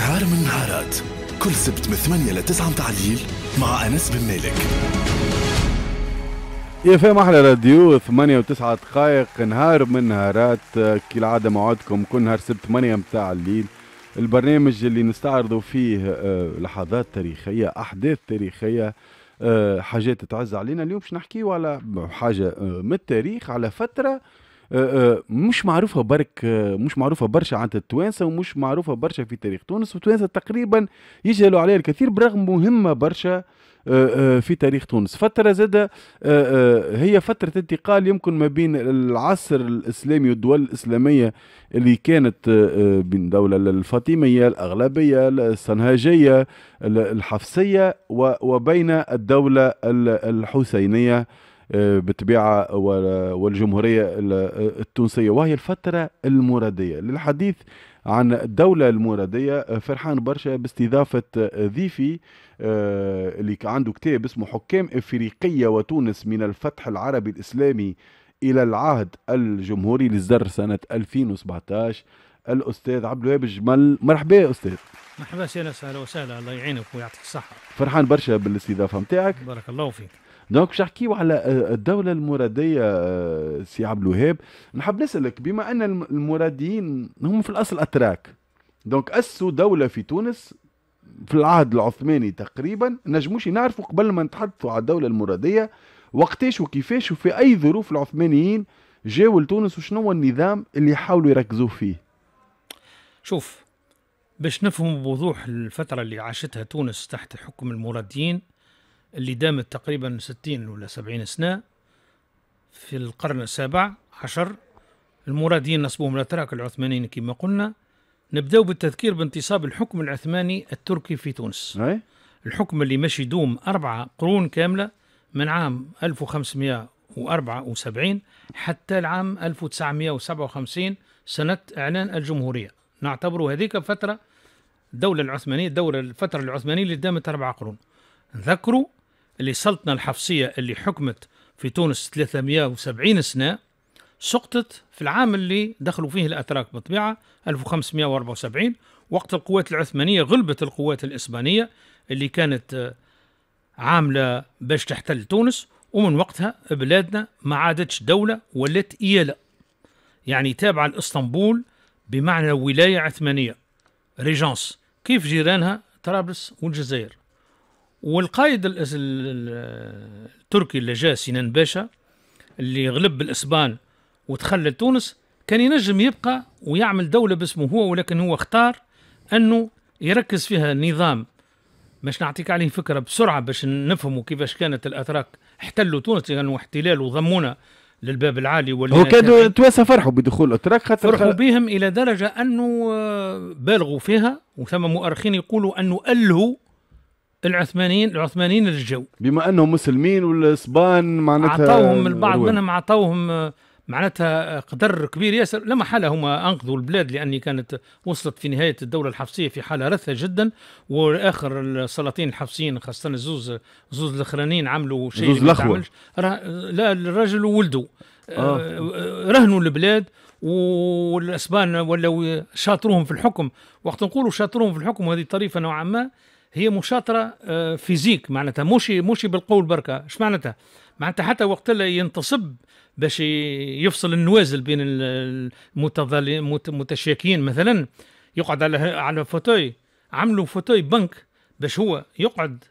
نهار من نهارات كل سبت من 8 ل 9 متاع الليل مع انس بن مالك يا فهم احلى راديو 8 و9 دقائق نهار من نهارات كالعاده موعدكم كل نهار سبت 8 متاع الليل البرنامج اللي نستعرضوا فيه آه، لحظات تاريخيه احداث تاريخيه آه، حاجات تعز علينا اليوم باش نحكيو على حاجه آه، من التاريخ على فتره آه، آه، مش معروفه برك آه، مش معروفه برشا عند التوانسه ومش معروفه برشا في تاريخ تونس وتوانسه تقريبا يجهلوا عليها الكثير برغم مهمه برشا في تاريخ تونس فترة زادة هي فترة انتقال يمكن ما بين العصر الإسلامي والدول الإسلامية اللي كانت بين دولة الفاطمية الأغلبية السنهاجية الحفصية وبين الدولة الحسينية بالطبيعه والجمهوريه التونسيه وهي الفتره المراديه للحديث عن الدولة المرادية فرحان برشا باستضافة ضيفي آه، اللي عنده كتاب اسمه حكام إفريقية وتونس من الفتح العربي الإسلامي إلى العهد الجمهوري للزر سنة 2017 الأستاذ عبد الوهاب الجمل مرحبا يا أستاذ مرحبا أهلا وسهلا الله يعينك ويعطيك الصحة فرحان برشا بالاستضافة نتاعك بارك الله فيك دونك باش نحكيو على آه، الدوله المراديه آه، سي عبد الوهاب نحب نسالك بما ان المراديين هم في الاصل اتراك دونك اسسوا دوله في تونس في العهد العثماني تقريبا نجموش نعرفوا قبل ما نتحدثوا على الدوله المراديه وقتاش وكيفاش وفي اي ظروف العثمانيين جاوا لتونس وشنو هو النظام اللي حاولوا يركزوا فيه شوف باش نفهموا بوضوح الفترة اللي عاشتها تونس تحت حكم المراديين اللي دامت تقريبا 60 ولا 70 سنة في القرن السابع عشر المرادين نصبوهم الأتراك العثمانيين كما قلنا نبدأ بالتذكير بانتصاب الحكم العثماني التركي في تونس أي؟ الحكم اللي ماشي دوم أربعة قرون كاملة من عام 1574 حتى العام 1957 سنة إعلان الجمهورية نعتبر هذيك فترة الدولة العثمانية الدولة الفترة العثمانية اللي دامت أربع قرون نذكروا اللي سلطنة الحفصية اللي حكمت في تونس 370 سنة سقطت في العام اللي دخلوا فيه الأتراك بالطبيعة 1574 وقت القوات العثمانية غلبت القوات الإسبانية اللي كانت آه، عاملة باش تحتل تونس ومن وقتها بلادنا ما عادتش دولة ولات إيالة يعني تابعة لإسطنبول بمعنى ولاية عثمانية ريجانس كيف جيرانها طرابلس والجزائر والقائد التركي اللي جاء سنان باشا اللي غلب بالاسبان وتخلى تونس كان ينجم يبقى ويعمل دولة باسمه هو ولكن هو اختار انه يركز فيها نظام باش نعطيك عليه فكرة بسرعة باش نفهموا كيفاش كانت الاتراك احتلوا تونس لانه يعني احتلال وضمونا للباب العالي هو كانوا تواسى فرحوا بدخول الاتراك خاطر فرحوا بهم الى درجة انه آه، بالغوا فيها وثم مؤرخين يقولوا انه الهوا العثمانيين العثمانيين للجو بما انهم مسلمين والاسبان معناتها اعطوهم البعض الروين. منهم اعطوهم معناتها قدر كبير ياسر لما حالة هما أنقذوا البلاد لاني كانت وصلت في نهاية الدولة الحفصية في حالة رثة جدا وآخر السلاطين الحفصيين خاصة الزوز زوز الأخرانيين عملوا شيء زوز الأخوة لا الرجل وولده آه. آه. رهنوا البلاد والاسبان ولاو شاطروهم في الحكم وقت نقولوا شاطروهم في الحكم وهذه طريفه نوعا ما هي مشاطره آه، فيزيك معناتها مش مش بالقول بركه اش معناتها معناتها حتى وقت اللي ينتصب باش يفصل النوازل بين المتشاكين مثلا يقعد على على فوتوي عملوا فوتوي بنك باش هو يقعد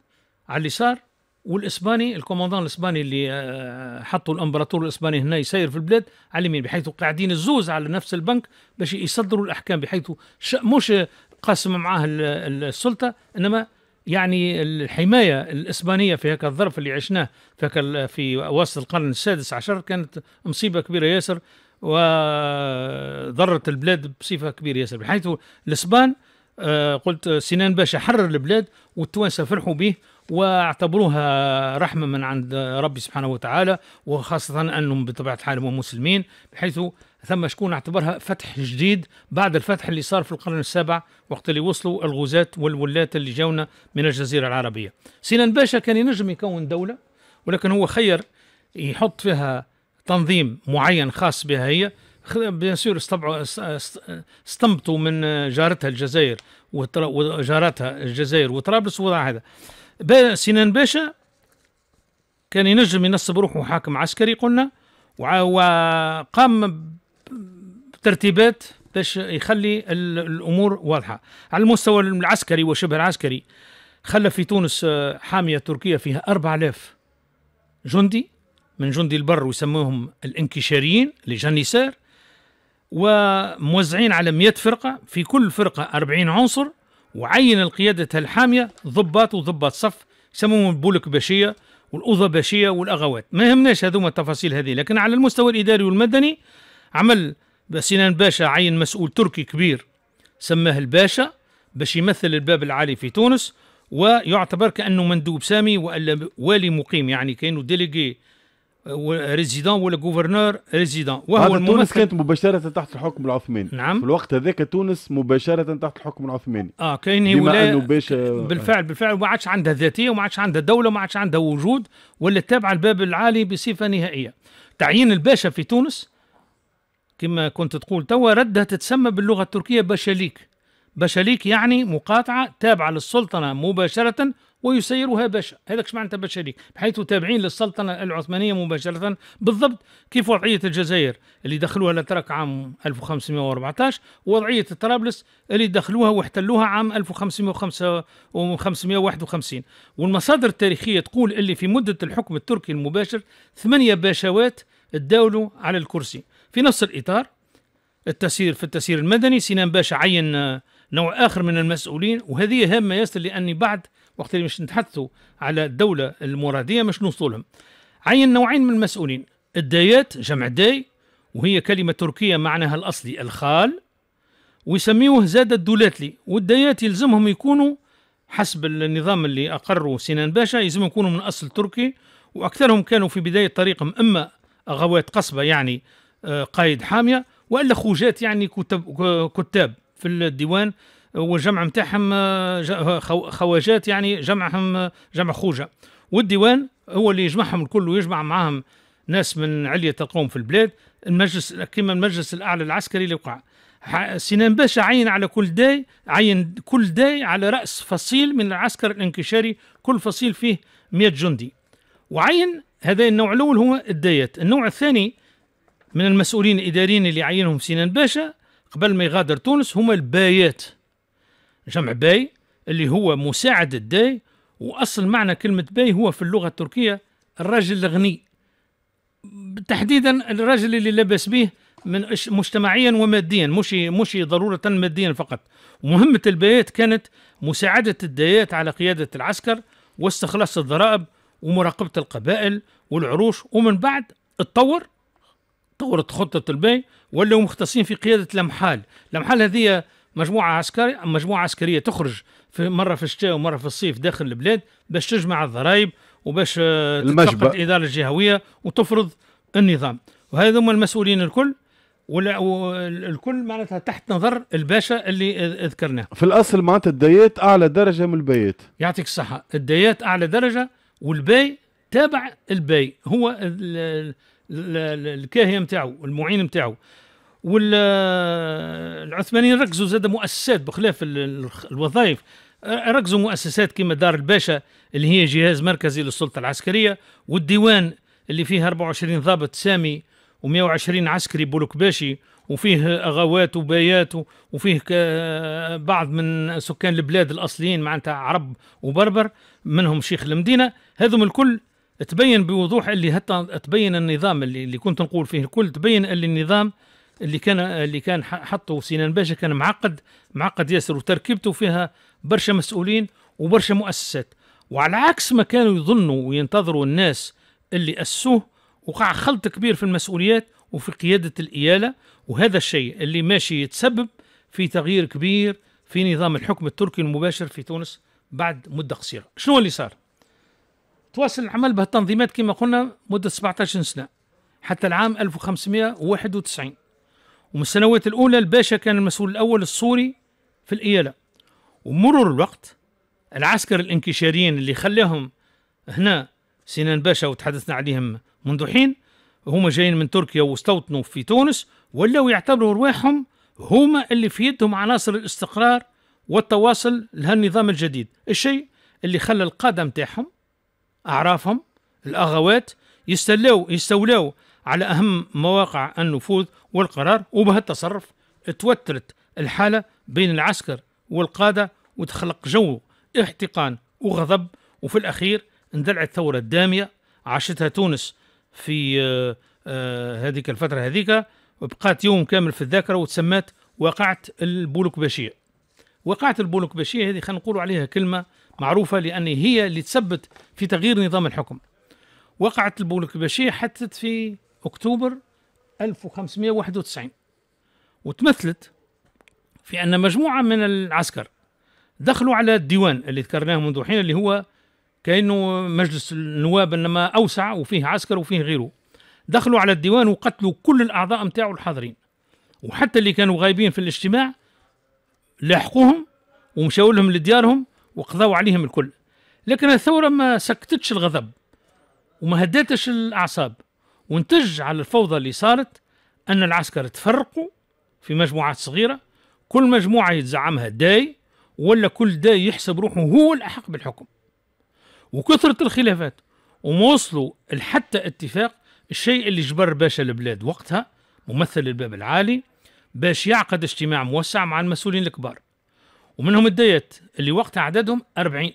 على اليسار والاسباني الكوماندان الاسباني اللي آه، حطوا الامبراطور الاسباني هنا يسير في البلاد على اليمين بحيث قاعدين الزوز على نفس البنك باش يصدروا الاحكام بحيث مش قاسم معاه السلطه انما يعني الحماية الإسبانية في هكا الظرف اللي عشناه في, في وسط القرن السادس عشر كانت مصيبة كبيرة ياسر وضرت البلاد بصفة كبيرة ياسر بحيث الإسبان آه، قلت سنان باشا حرر البلاد والتوانسة فرحوا به واعتبروها رحمة من عند ربي سبحانه وتعالى وخاصة أنهم بطبيعة الحال هم مسلمين بحيث ثم شكون اعتبرها فتح جديد بعد الفتح اللي صار في القرن السابع وقت اللي وصلوا الغزاة والولاة اللي جاونا من الجزيرة العربية سنان باشا كان ينجم يكون دولة ولكن هو خير يحط فيها تنظيم معين خاص بها هي بيان استنبطوا من جارتها الجزائر وجارتها الجزائر وطرابلس وضع هذا سنان باشا كان ينجم ينصب روحه حاكم عسكري قلنا وقام بترتيبات باش يخلي الامور واضحه على المستوى العسكري وشبه العسكري خلى في تونس آه، حاميه تركيه فيها 4000 جندي من جندي البر ويسموهم الانكشاريين جنيسار وموزعين على 100 فرقه في كل فرقه 40 عنصر وعين القيادة الحامية ضباط وضباط صف يسموهم البولك باشية والأوضة والأغوات ما يهمناش هذوما التفاصيل هذه لكن على المستوى الإداري والمدني عمل سنان باشا عين مسؤول تركي كبير سماه الباشا باش يمثل الباب العالي في تونس ويعتبر كأنه مندوب سامي وألا والي مقيم يعني كأنه ديليجي ريزيدون ولا جوفرنور ريزيدون وهو تونس كانت مباشرة تحت الحكم العثماني نعم في الوقت هذاك تونس مباشرة تحت الحكم العثماني اه كان ولا باش بالفعل بالفعل ما عادش عندها ذاتية وما عادش عندها دولة وما عادش عندها وجود ولا تابعة الباب العالي بصفة نهائية تعيين الباشا في تونس كما كنت تقول توا ردها تتسمى باللغة التركية باشاليك باشاليك يعني مقاطعة تابعة للسلطنة مباشرة ويسيرها باشا هذاك ايش معناتها بشريك بحيث تابعين للسلطنه العثمانيه مباشره بالضبط كيف وضعيه الجزائر اللي دخلوها الاتراك عام 1514 ووضعيه طرابلس اللي دخلوها واحتلوها عام 1551 والمصادر التاريخيه تقول اللي في مده الحكم التركي المباشر ثمانيه باشوات تداولوا على الكرسي في نفس الاطار التسيير في التسيير المدني سنان باشا عين نوع اخر من المسؤولين وهذه هامه ياسر لاني بعد وقت اللي مش نتحدثوا على الدولة المرادية مش نوصلهم عين نوعين من المسؤولين الدايات جمع داي وهي كلمة تركية معناها الأصلي الخال ويسميوه زاد الدولاتلي والدايات يلزمهم يكونوا حسب النظام اللي أقره سنان باشا يلزمهم يكونوا من أصل تركي وأكثرهم كانوا في بداية طريقهم إما غوات قصبة يعني آه، قايد حامية وإلا خوجات يعني كتب كتاب في الديوان والجمع نتاعهم آه، آه، خواجات يعني جمعهم آه، جمع خوجه والديوان هو اللي يجمعهم الكل ويجمع معاهم ناس من علية القوم في البلاد المجلس كما المجلس الأعلى العسكري اللي وقع سنان باشا عين على كل داي عين كل داي على رأس فصيل من العسكر الانكشاري كل فصيل فيه 100 جندي وعين هذا النوع الأول هو الدايات النوع الثاني من المسؤولين الإداريين اللي عينهم سنان باشا قبل ما يغادر تونس هما البايات جمع باي اللي هو مساعد الداي واصل معنى كلمه باي هو في اللغه التركيه الرجل الغني تحديدا الرجل اللي لابس به من مجتمعيا وماديا مش مش ضروره ماديا فقط ومهمه البيات كانت مساعده الدايات على قياده العسكر واستخلاص الضرائب ومراقبه القبائل والعروش ومن بعد اتطور طورت خطه البي ولاو مختصين في قياده لمحال لمحال هذه مجموعه عسكريه مجموعه عسكريه تخرج في مره في الشتاء ومره في الصيف داخل البلاد باش تجمع الضرائب وباش آه، تتفقد الاداره الجهويه وتفرض النظام وهذا هم المسؤولين الكل والكل معناتها تحت نظر الباشا اللي ذكرناه في الاصل معناتها الديات اعلى درجه من البيات يعطيك الصحه الديات اعلى درجه والباي تابع الباي هو الكاهيه نتاعو المعين نتاعو والعثمانيين ركزوا زاد مؤسسات بخلاف الوظائف ركزوا مؤسسات كما دار الباشا اللي هي جهاز مركزي للسلطة العسكرية والديوان اللي فيه 24 ضابط سامي و120 عسكري بولوك باشي وفيه أغوات وبايات وفيه بعض من سكان البلاد الأصليين معناتها عرب وبربر منهم شيخ المدينة هذم الكل تبين بوضوح اللي حتى تبين النظام اللي, اللي كنت نقول فيه الكل تبين اللي النظام اللي كان اللي كان حطه سنان باشا كان معقد معقد ياسر وتركيبته فيها برشا مسؤولين وبرشا مؤسسات وعلى عكس ما كانوا يظنوا وينتظروا الناس اللي اسوه وقع خلط كبير في المسؤوليات وفي قياده الاياله وهذا الشيء اللي ماشي يتسبب في تغيير كبير في نظام الحكم التركي المباشر في تونس بعد مده قصيره شنو اللي صار تواصل العمل بهالتنظيمات كما قلنا مده 17 سنه حتى العام 1591 ومن السنوات الأولى الباشا كان المسؤول الأول السوري في الإيالة ومرور الوقت العسكر الانكشاريين اللي خلاهم هنا سنان باشا وتحدثنا عليهم منذ حين هما جايين من تركيا واستوطنوا في تونس ولاو يعتبروا رواحهم هما اللي في يدهم عناصر الاستقرار والتواصل لهالنظام الجديد الشيء اللي خلى القادة متاعهم أعرافهم الأغوات يستلوا يستولوا على أهم مواقع النفوذ والقرار وبهالتصرف توترت الحالة بين العسكر والقادة وتخلق جو احتقان وغضب وفي الأخير اندلعت ثورة دامية عاشتها تونس في آه، آه، هذيك الفترة هذيك وبقات يوم كامل في الذاكرة وتسمات واقعة البولك بشير واقعة البولك بشير هذه خلينا نقول عليها كلمة معروفة لأن هي اللي تثبت في تغيير نظام الحكم وقعت البولك بشير حتى في أكتوبر 1591 وتمثلت في أن مجموعة من العسكر دخلوا على الديوان اللي ذكرناه منذ حين اللي هو كأنه مجلس النواب إنما أوسع وفيه عسكر وفيه غيره دخلوا على الديوان وقتلوا كل الأعضاء نتاعو الحاضرين وحتى اللي كانوا غايبين في الاجتماع لاحقوهم ومشاو لهم لديارهم وقضوا عليهم الكل لكن الثورة ما سكتتش الغضب وما هدتش الأعصاب ونتج على الفوضى اللي صارت أن العسكر تفرقوا في مجموعات صغيرة كل مجموعة يتزعمها داي ولا كل داي يحسب روحه هو الأحق بالحكم وكثرة الخلافات وموصلوا لحتى اتفاق الشيء اللي جبر باشا البلاد وقتها ممثل الباب العالي باش يعقد اجتماع موسع مع المسؤولين الكبار ومنهم الدايات اللي وقتها عددهم أربعين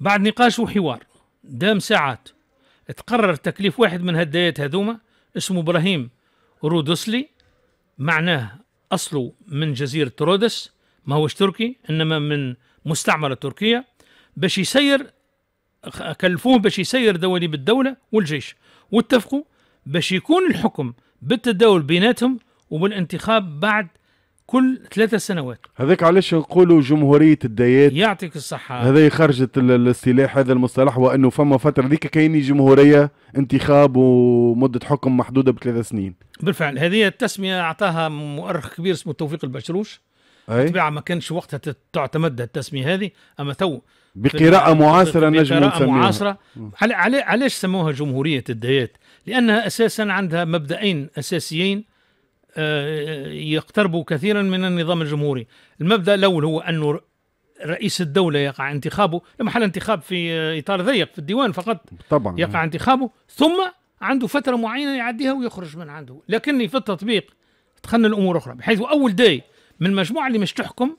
بعد نقاش وحوار دام ساعات تقرر تكليف واحد من هدايات هذوما اسمه ابراهيم رودوسلي معناه اصله من جزيره رودس ما هوش تركي انما من مستعمره تركيه باش يسير كلفوه باش يسير دواليب الدوله والجيش واتفقوا باش يكون الحكم بالتداول بيناتهم وبالانتخاب بعد كل ثلاثة سنوات هذاك علاش نقولوا جمهورية الديات يعطيك الصحة هذا خرجت السلاح هذا المصطلح وأنه فما فترة ذيك كاين جمهورية انتخاب ومدة حكم محدودة بثلاثة سنين بالفعل هذه التسمية أعطاها مؤرخ كبير اسمه توفيق البشروش أي طبعا ما كانش وقتها تعتمد التسمية هذه أما تو بقراءة معاصرة نجم بقراءة معاصرة علاش سموها جمهورية الديات لأنها أساسا عندها مبدأين أساسيين يقتربوا كثيرا من النظام الجمهوري المبدأ الأول هو أن رئيس الدولة يقع انتخابه لمحل انتخاب في إطار ضيق في الديوان فقط طبعا يقع انتخابه ثم عنده فترة معينة يعديها ويخرج من عنده لكني في التطبيق دخلنا الأمور أخرى بحيث أول داي من المجموعة اللي مش تحكم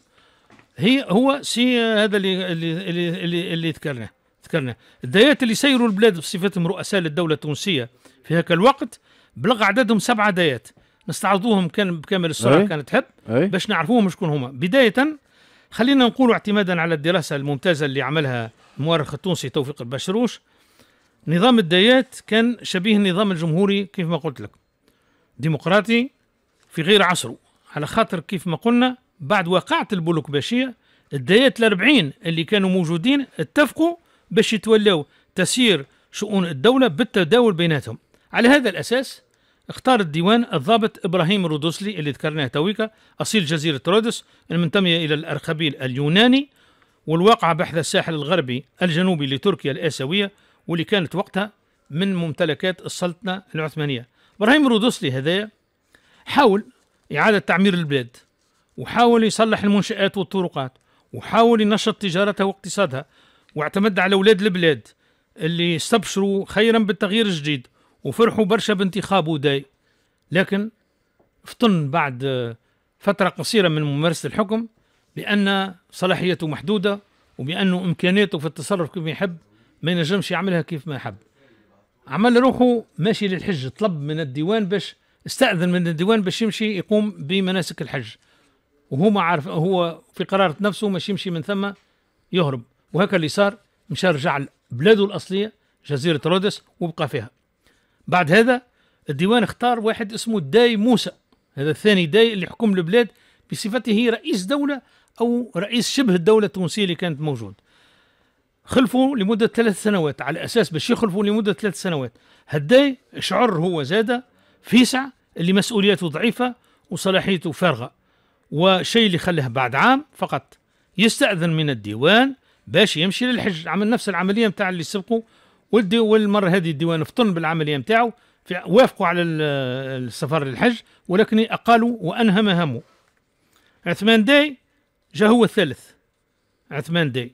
هي هو سي هذا اللي اللي اللي, اللي, اللي ذكرناه ذكرنا الدايات اللي سيروا البلاد بصفتهم رؤساء للدولة التونسية في هذاك الوقت بلغ عددهم سبعة دايات نستعرضوهم كان بكامل السرعه أي. كانت تحب باش نعرفوهم شكون هما بدايه خلينا نقول اعتمادا على الدراسه الممتازه اللي عملها المؤرخ التونسي توفيق البشروش نظام الدايات كان شبيه النظام الجمهوري كيف ما قلت لك ديمقراطي في غير عصره على خاطر كيف ما قلنا بعد واقعة البلوك باشية الدايات الأربعين اللي كانوا موجودين اتفقوا باش يتولوا تسيير شؤون الدولة بالتداول بيناتهم على هذا الأساس اختار الديوان الضابط إبراهيم رودوسلي اللي ذكرناه تويكا أصيل جزيرة رودس المنتمية إلى الأرخبيل اليوناني والواقعة بحث الساحل الغربي الجنوبي لتركيا الآسيوية واللي كانت وقتها من ممتلكات السلطنة العثمانية إبراهيم رودوسلي هذايا حاول إعادة تعمير البلاد وحاول يصلح المنشآت والطرقات وحاول ينشط تجارتها واقتصادها واعتمد على أولاد البلاد اللي استبشروا خيرا بالتغيير الجديد وفرحوا برشا بانتخابه داي لكن فطن بعد فترة قصيرة من ممارسة الحكم بأن صلاحيته محدودة وبأنه امكانياته في التصرف كيف يحب ما ينجمش يعملها كيف ما يحب عمل روحه ماشي للحج طلب من الديوان باش استأذن من الديوان باش يمشي يقوم بمناسك الحج وهو ما عارف هو في قرارة نفسه مش يمشي من ثم يهرب وهكا اللي صار مشى رجع لبلاده الأصلية جزيرة رودس وبقى فيها بعد هذا الديوان اختار واحد اسمه الداي موسى هذا الثاني داي اللي حكم البلاد بصفته رئيس دولة أو رئيس شبه الدولة التونسية اللي كانت موجود خلفوا لمدة ثلاث سنوات على أساس باش يخلفوا لمدة ثلاث سنوات هداي شعر هو زادة فيسع اللي مسؤولياته ضعيفة وصلاحيته فارغة وشيء اللي خلاه بعد عام فقط يستأذن من الديوان باش يمشي للحج عمل نفس العملية بتاع اللي سبقوا والدي والمره هذه الديوان فطن بالعمليه نتاعو وافقوا على السفر للحج ولكن أقالوا وانهى مهامه عثمان داي جا هو الثالث عثمان داي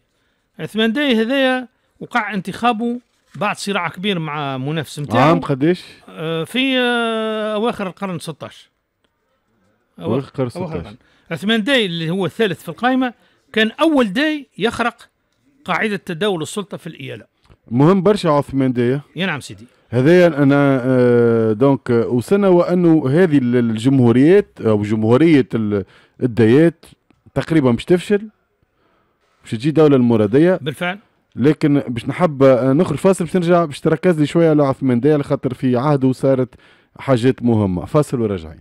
عثمان داي هذايا وقع انتخابه بعد صراع كبير مع منافس نتاعو عام قديش؟ آه، في آه، أواخر القرن 16 أواخر القرن 16 عثمان داي اللي هو الثالث في القائمة كان أول داي يخرق قاعدة تداول السلطة في الإيالة مهم برشا عثمان يا نعم سيدي هذايا انا دونك آه، وصلنا وانه هذه الجمهوريات او جمهوريه الديات تقريبا باش تفشل باش تجي دوله المراديه بالفعل لكن باش نحب آه، نخرج فاصل باش نرجع باش تركز لي شويه على عثمان على خاطر في عهده صارت حاجات مهمه فاصل وراجعين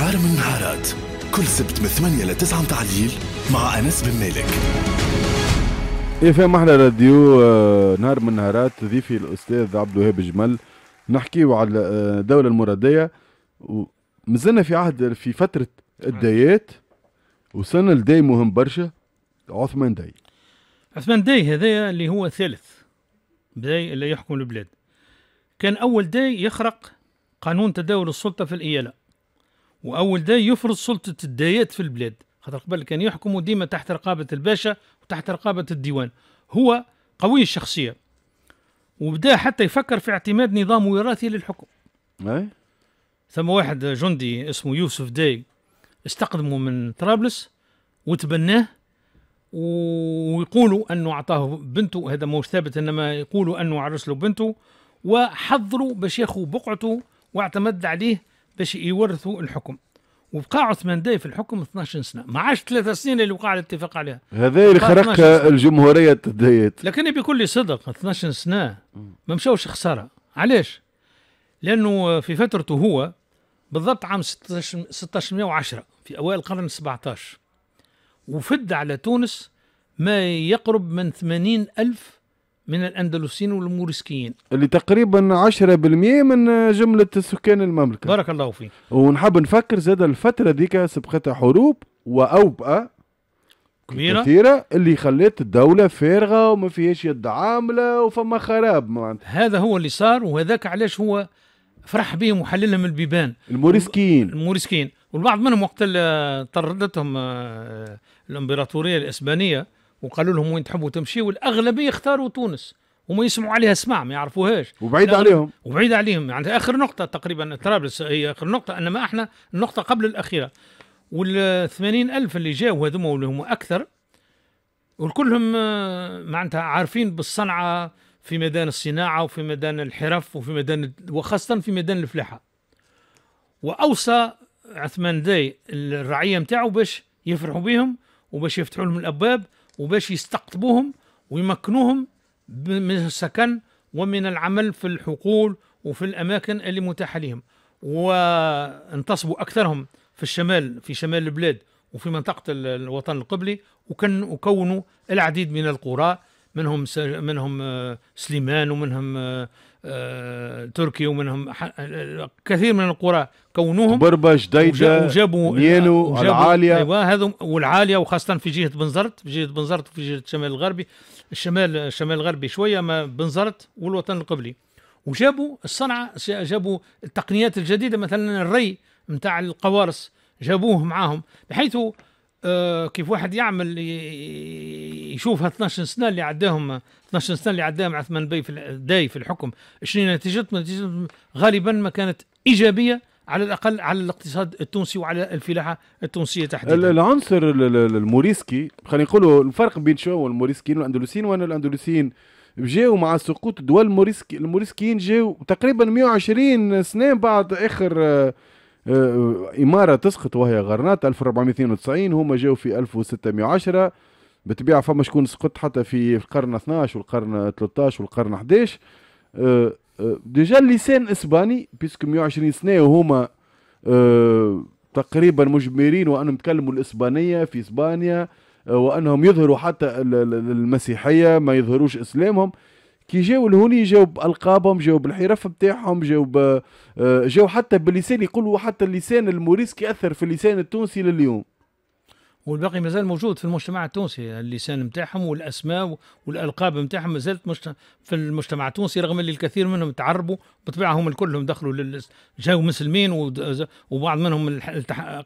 انهار من نهارات كل سبت من 8 ل 9 الليل مع انس بن مالك ايه ام احنا راديو آه، نهار من نهارات ضيفي الاستاذ عبد الوهاب جمل نحكيو على الدوله آه، المراديه ومازلنا في عهد في فتره الدايات وصلنا لداي مهم برشا عثمان داي عثمان داي هذايا اللي هو ثالث داي اللي يحكم البلاد كان اول داي يخرق قانون تداول السلطه في الاياله واول ده يفرض سلطه الدايات في البلاد خاطر قبل كان يحكموا ديما تحت رقابه الباشا وتحت رقابه الديوان هو قوي الشخصيه وبدا حتى يفكر في اعتماد نظام وراثي للحكم أي؟ ثم واحد جندي اسمه يوسف داي استقدمه من طرابلس وتبناه ويقولوا انه اعطاه بنته هذا مو ثابت انما يقولوا انه عرس له بنته وحضروا باش بقعته واعتمد عليه باش يورثوا الحكم وبقى عثمان داي في الحكم 12 سنه ما عاش ثلاث سنين اللي وقع الاتفاق عليها هذا اللي خرق الجمهوريه التديت لكن بكل صدق 12 سنه ما مشاوش خساره علاش لانه في فترته هو بالضبط عام 1610 في اوائل القرن 17 وفد على تونس ما يقرب من 80 ألف من الأندلسيين والموريسكيين اللي تقريبا 10% من جملة سكان المملكة بارك الله فيك ونحب نفكر زاد الفترة ذيك سبقتها حروب وأوبئة كبيرة كثيرة اللي خلت الدولة فارغة وما فيهاش يد عاملة وفما خراب معناتها هذا هو اللي صار وهذاك علاش هو فرح بهم وحللهم البيبان الموريسكيين الموريسكيين والبعض منهم وقت طردتهم آه، الامبراطورية الإسبانية وقالوا لهم وين تحبوا تمشي والاغلبيه اختاروا تونس وما يسمعوا عليها سمع ما يعرفوهاش وبعيد عليهم وبعيد عليهم يعني اخر نقطه تقريبا طرابلس هي اخر نقطه انما احنا النقطه قبل الاخيره وال الف اللي جاوا هذوما واللي هما اكثر وكلهم آه، معناتها عارفين بالصنعه في ميدان الصناعه وفي ميدان الحرف وفي ميدان وخاصه في ميدان الفلاحه واوصى عثمان داي الرعيه نتاعو باش يفرحوا بهم وباش يفتحوا لهم الابواب وباش يستقطبوهم ويمكنوهم من السكن ومن العمل في الحقول وفي الأماكن اللي متاحة لهم وانتصبوا أكثرهم في الشمال في شمال البلاد وفي منطقة الوطن القبلي وكونوا العديد من القرى منهم منهم آه، سليمان ومنهم آه، تركي ومنهم كثير من القرى كونوهم بربش دايدا وجابوا نيلو العاليه ايوه هذو والعاليه وخاصه في جهه بنزرت في جهه بنزرت وفي جهه الشمال الغربي الشمال الشمال الغربي شويه ما بنزرت والوطن القبلي وجابوا الصنعه جابوا التقنيات الجديده مثلا الري نتاع القوارص جابوه معاهم بحيث آه، كيف واحد يعمل يشوف 12 سنه اللي عداهم 12 سنه اللي عداهم عثمان بي في داي في الحكم شنو نتيجتهم نتيجتهم غالبا ما كانت ايجابيه على الاقل على الاقتصاد التونسي وعلى الفلاحه التونسيه تحديدا العنصر الموريسكي خلينا نقولوا الفرق بين شو والموريسكيين والاندلسيين وان الاندلسيين جاو مع سقوط دول الموريسكي الموريسكيين جاو تقريبا 120 سنه بعد اخر آه أه، أه، إمارة تسقط وهي غرناطة 1492 هما جاو في 1610 بالطبيعة فما شكون سقط حتى في القرن 12 والقرن 13 والقرن 11 أه، ديجا اللسان اسباني بيسكو 120 سنه وهما تقريبا مجبرين وانهم يتكلموا الاسبانيه في اسبانيا وانهم يظهروا حتى المسيحيه ما يظهروش اسلامهم كي جاو الهوني جاو بالقابهم جاو بالحرف نتاعهم جاو آه، جاو حتى باللسان يقولوا حتى اللسان الموريسكي اثر في اللسان التونسي لليوم والباقي مازال موجود في المجتمع التونسي اللسان نتاعهم والاسماء والالقاب نتاعهم مازالت في المجتمع التونسي رغم اللي الكثير منهم تعربوا بطبيعه هم كلهم دخلوا لل... جاوا مسلمين و... وبعض منهم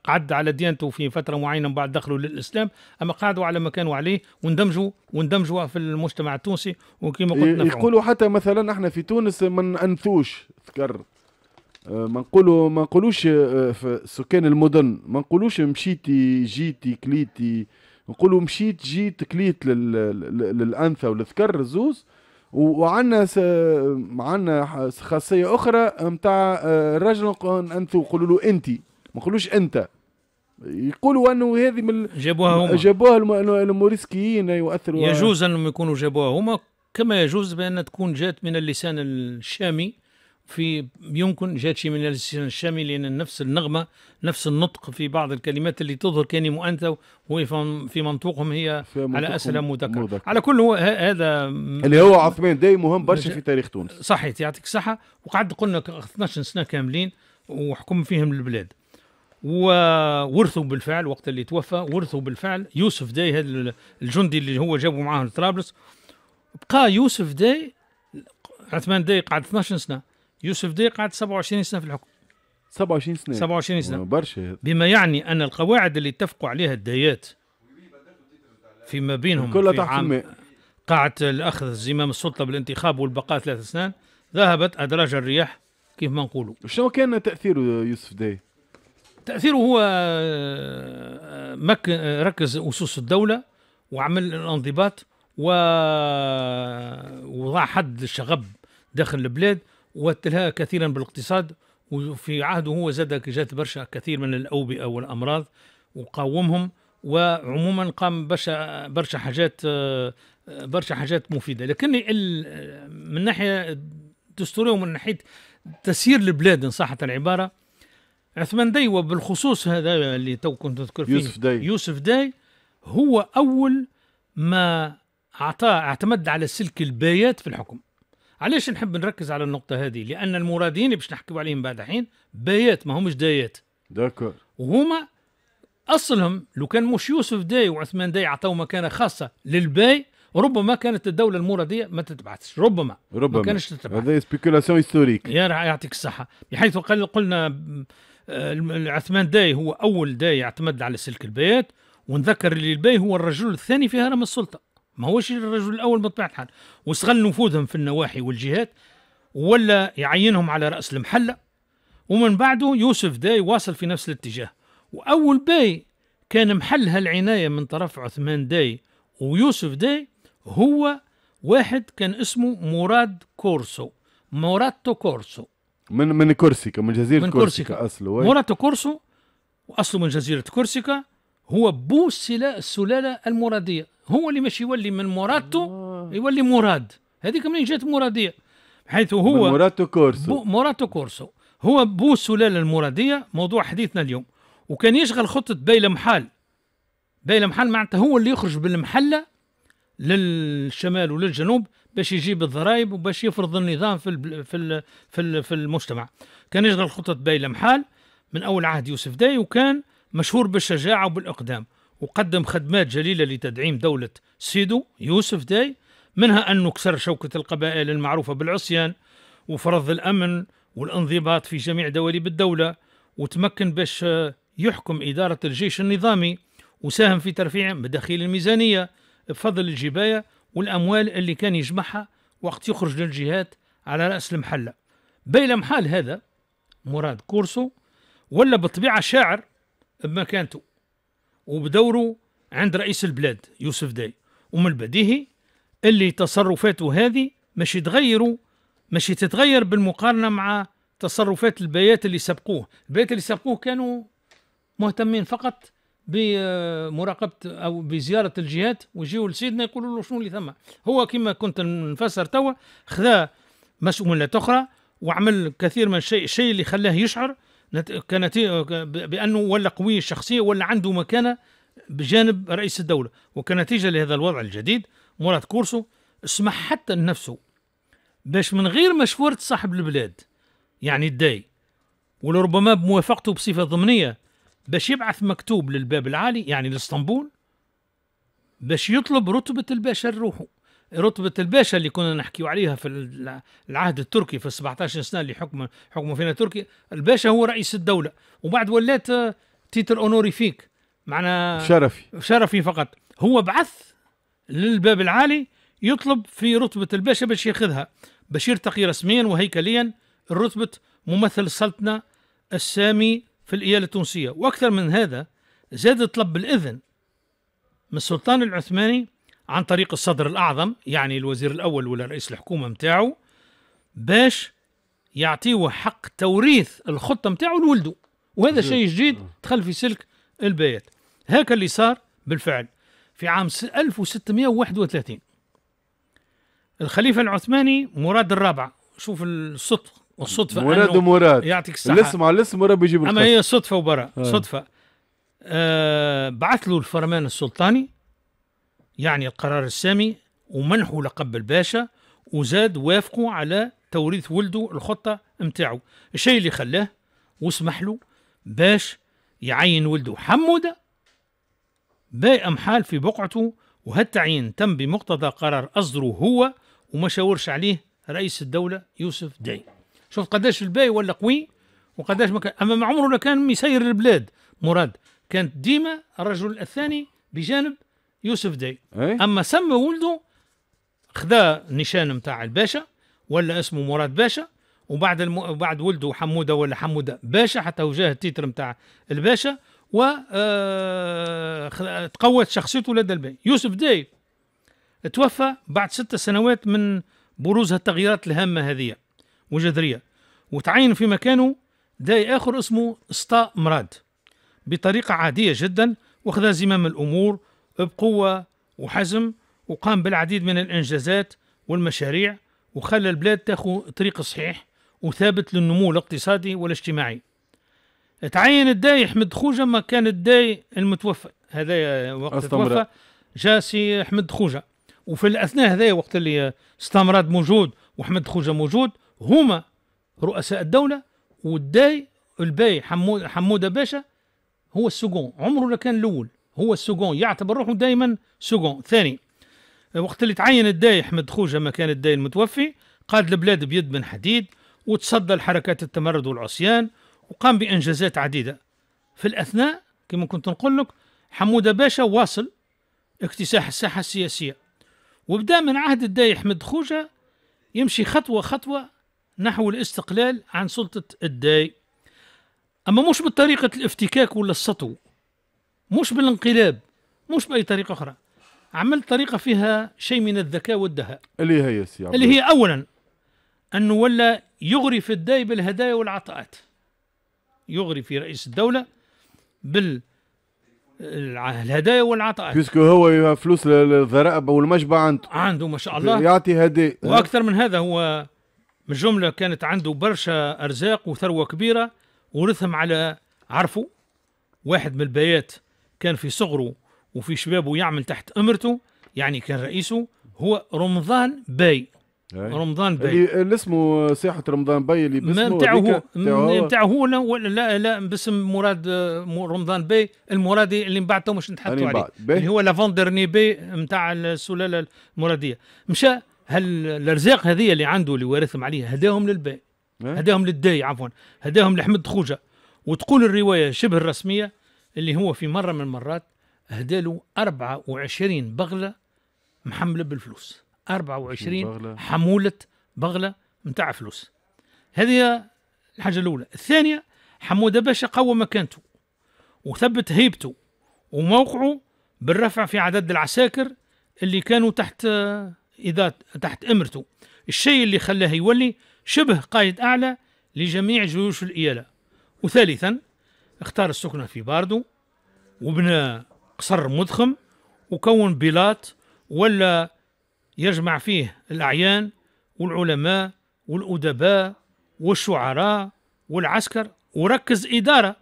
قعد على ديانته في فتره معينه بعد دخلوا للاسلام اما قعدوا على ما كانوا عليه واندمجوا واندمجوا في المجتمع التونسي وكما قلت يقولوا حتى مثلا احنا في تونس ما انثوش ذكر آه، ما نقولوا ما نقولوش آه، سكان المدن ما نقولوش مشيتي جيتي كليتي نقولوا مشيت جيت كليت للانثى والذكر الزوز وعندنا س... عندنا خاصيه اخرى نتاع آه، الرجل انثو نقولوا له انت ما نقولوش انت يقولوا انه هذه من جابوها هما جابوها الموريسكيين يؤثروا يجوز انهم يكونوا جابوها هما كما يجوز بان تكون جات من اللسان الشامي في يمكن جات شي من الشامي لان نفس النغمه نفس النطق في بعض الكلمات اللي تظهر كاني مؤنثه وهو في منطوقهم هي في على اسئله مذكر. على كل هو هذا اللي هو عثمان داي مهم برشا في تاريخ تونس صحيح يعطيك الصحه وقعد قلنا 12 سنه كاملين وحكم فيهم البلاد وورثوا بالفعل وقت اللي توفى ورثوا بالفعل يوسف داي هذا الجندي اللي هو جابوا معاه لطرابلس بقى يوسف داي عثمان داي قعد 12 سنه يوسف دي قعد 27 سنه في الحكم 27 سنه 27 سنه برشا بما يعني ان القواعد اللي اتفقوا عليها الدايات فيما بينهم كلها في تحت عام قاعة الأخذ زمام السلطة بالانتخاب والبقاء ثلاث سنين ذهبت أدراج الرياح كيف ما نقولوا شنو كان تأثيره يوسف دي تأثيره هو آه، مك ركز أسس الدولة وعمل الانضباط و وضع حد للشغب داخل البلاد وتلها كثيرا بالاقتصاد وفي عهده هو زاد جات برشا كثير من الاوبئه والامراض وقاومهم وعموما قام برشا برشا حاجات آه، برشا حاجات مفيده لكن من ناحيه دستوريه ومن ناحيه تسيير البلاد ان صحت العباره عثمان داي وبالخصوص هذا اللي تو كنت نذكر فيه يوسف داي يوسف داي هو اول ما اعطى اعتمد على سلك البايات في الحكم علاش نحب نركز على النقطة هذه؟ لأن المرادين باش نحكيو عليهم بعد حين بايات ما همش دايات. داكور. وهما أصلهم لو كان مش يوسف داي وعثمان داي عطاو مكانة خاصة للباي ربما كانت الدولة المرادية ما تتبعثش ربما ربما ما كانش تتبعث هذا سبيكولاسيون هيستوريك يا يعطيك الصحة بحيث قلنا آه، عثمان داي هو أول داي اعتمد على سلك البيات ونذكر اللي الباي هو الرجل الثاني في هرم السلطة ما هوش الرجل الاول بطبيعه الحال واستغل نفوذهم في النواحي والجهات ولا يعينهم على راس المحله ومن بعده يوسف داي واصل في نفس الاتجاه واول باي كان محل هالعنايه من طرف عثمان داي ويوسف داي هو واحد كان اسمه مراد كورسو موراتو كورسو من من كورسيكا من جزيره من كورسيكا, كورسيكا اصله موراتو كورسو واصله من جزيره كورسيكا هو بو السلاله المراديه هو اللي باش يولي من مرادته آه. يولي مراد هذيك منين جات مراديه حيث هو مرادته كورسو مرادته كورسو هو بو السلاله المراديه موضوع حديثنا اليوم وكان يشغل خطه بيلمحال بيلمحال معناتها هو اللي يخرج بالمحله للشمال وللجنوب باش يجيب الضرائب وباش يفرض النظام في في ال في, ال في المجتمع كان يشغل خطه بيلمحال من اول عهد يوسف داي وكان مشهور بالشجاعه وبالاقدام وقدم خدمات جليلة لتدعيم دولة سيدو يوسف داي منها أنه كسر شوكة القبائل المعروفة بالعصيان وفرض الأمن والانضباط في جميع دواليب الدولة وتمكن باش يحكم إدارة الجيش النظامي وساهم في ترفيع مداخيل الميزانية بفضل الجباية والأموال اللي كان يجمعها وقت يخرج للجهات على رأس المحلة بينما حال هذا مراد كورسو ولا بالطبيعة شاعر بمكانته وبدوره عند رئيس البلاد يوسف داي ومن البديهي اللي تصرفاته هذه مش تغيروا مش تتغير بالمقارنة مع تصرفات البيات اللي سبقوه البيات اللي سبقوه كانوا مهتمين فقط بمراقبة أو بزيارة الجهات ويجيو لسيدنا يقولوا له شنو اللي ثم هو كما كنت نفسر توا خذا مسؤوليات أخرى وعمل كثير من الشيء الشيء اللي خلاه يشعر كانت بأنه ولا قوي الشخصية ولا عنده مكانة بجانب رئيس الدولة وكنتيجة لهذا الوضع الجديد مراد كورسو اسمح حتى لنفسه باش من غير مشورة صاحب البلاد يعني الداي ولربما بموافقته بصفة ضمنية باش يبعث مكتوب للباب العالي يعني لاسطنبول باش يطلب رتبة الباشا روحه رتبة الباشا اللي كنا نحكيو عليها في العهد التركي في 17 سنة اللي حكم حكم فينا تركيا الباشا هو رئيس الدولة وبعد ولات آه، تيتر أونوري فيك معنا شرفي شرفي فقط هو بعث للباب العالي يطلب في رتبة الباشا باش ياخذها باش يرتقي رسميا وهيكليا رتبة ممثل السلطنة السامي في الإيالة التونسية وأكثر من هذا زاد طلب الإذن من السلطان العثماني عن طريق الصدر الأعظم يعني الوزير الأول ولا رئيس الحكومة متاعه باش يعطيه حق توريث الخطة متاعه لولده وهذا شيء جديد دخل آه. في سلك البيات هكا اللي صار بالفعل في عام 1631 الخليفة العثماني مراد الرابع شوف الصدفة والصدفة مراد مراد يعطيك الصحة الاسم على الاسم مراد بيجيب الخط. أما هي صدفة وبراء آه. صدفة آه بعث له الفرمان السلطاني يعني القرار السامي ومنحه لقب الباشا وزاد وافقوا على توريث ولده الخطة متاعه الشيء اللي خلاه وسمح له باش يعين ولده حمودة باي أمحال في بقعته وهالتعيين تم بمقتضى قرار أصدره هو وما شاورش عليه رئيس الدولة يوسف داي شوف قداش الباي ولا قوي وقداش ما كان أما ما عمره كان مسير البلاد مراد كانت ديما الرجل الثاني بجانب يوسف داي ايه؟ اما سمى ولده خذا نيشان نتاع الباشا ولا اسمه مراد باشا وبعد الم... بعد ولده حموده ولا حموده باشا حتى وجاه التيتر نتاع الباشا و آه... تقوت شخصيته لدى البي يوسف داي توفى بعد ست سنوات من بروز هالتغييرات الهامه هذه وجذريه وتعين في مكانه داي اخر اسمه استا مراد بطريقه عاديه جدا وخذا زمام الامور بقوة وحزم وقام بالعديد من الإنجازات والمشاريع وخلى البلاد تاخذ طريق صحيح وثابت للنمو الاقتصادي والاجتماعي تعين الداي حمد خوجة ما كان الداي المتوفى هذا وقت توفى جاء سي أحمد خوجة وفي الأثناء هذا وقت اللي استمراد موجود وحمد خوجة موجود هما رؤساء الدولة والداي الباي حمودة باشا هو السجون عمره لكان كان الأول هو السكون يعتبر روحه دائما سكون ثاني وقت اللي تعين الداي أحمد خوجة مكان الداي المتوفي قاد البلاد بيد من حديد وتصدى لحركات التمرد والعصيان وقام بإنجازات عديدة في الأثناء كما كنت نقول لك حمودة باشا واصل اكتساح الساحة السياسية وبدأ من عهد الداي أحمد خوجة يمشي خطوة خطوة نحو الاستقلال عن سلطة الداي أما مش بطريقة الافتكاك ولا السطو مش بالانقلاب مش باي طريقه اخرى عملت طريقه فيها شيء من الذكاء والدهاء اللي هي يا سي اللي هي اولا انه ولا يغري في الداي بالهدايا والعطاءات يغري في رئيس الدوله بال الهدايا والعطاءات بيسكو هو فلوس الضرائب والمجبع عنده عنده ما شاء الله يعطي هدايا واكثر من هذا هو من جمله كانت عنده برشا ارزاق وثروه كبيره ورثهم على عرفه واحد من البيات كان في صغره وفي شبابه يعمل تحت امرته يعني كان رئيسه هو رمضان باي رمضان باي اللي, اسمه ساحة رمضان باي اللي باسمه نتاعو هو نتاعو هو لا لا لا باسم مراد رمضان باي المرادي إيه؟ اللي من بعد تو مش نتحدثوا عليه اللي هو لافوندرني باي نتاع السلالة المرادية مشى هل الارزاق هذه اللي عنده اللي وارثهم عليها هداهم للباي هداهم للداي عفوا هداهم لحمد خوجة وتقول الرواية شبه الرسمية اللي هو في مرة من المرات هداله 24 بغلة محملة بالفلوس 24 بغلة. حمولة بغلة متاع فلوس هذه الحاجة الأولى الثانية حمودة باشا قوى مكانته وثبت هيبته وموقعه بالرفع في عدد العساكر اللي كانوا تحت آه، إذا تحت إمرته الشيء اللي خلاه يولي شبه قائد أعلى لجميع جيوش الإيالة وثالثا اختار السكنة في باردو وبنى قصر مضخم وكون بلاط ولا يجمع فيه الأعيان والعلماء والأدباء والشعراء والعسكر وركز إدارة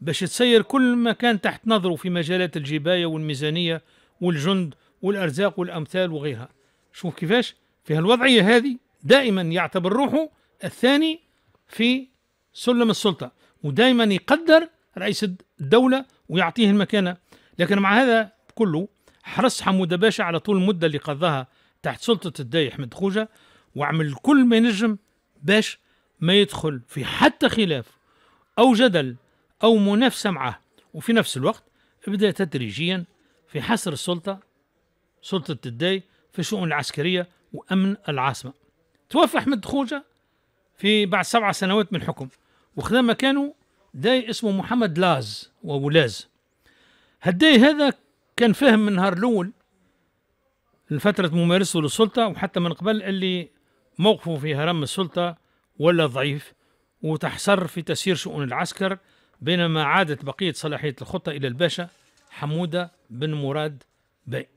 باش تسير كل مكان تحت نظره في مجالات الجباية والميزانية والجند والأرزاق والأمثال وغيرها شوف كيفاش في هالوضعية هذه دائما يعتبر روحه الثاني في سلم السلطة ودائما يقدر رئيس الدولة ويعطيه المكانة لكن مع هذا كله حرص حمودة باشا على طول المدة اللي قضاها تحت سلطة الداي أحمد خوجة وعمل كل ما ينجم باش ما يدخل في حتى خلاف أو جدل أو منافسة معه وفي نفس الوقت بدأ تدريجيا في حصر السلطة سلطة الداي في الشؤون العسكرية وأمن العاصمة توفى أحمد خوجة في بعد سبع سنوات من الحكم وخذا مكانه داي اسمه محمد لاز وولاز هالداي هذا كان فاهم من نهار الأول لفترة ممارسة للسلطة وحتى من قبل اللي موقفه في هرم السلطة ولا ضعيف وتحصر في تسيير شؤون العسكر بينما عادت بقية صلاحية الخطة إلى الباشا حمودة بن مراد باي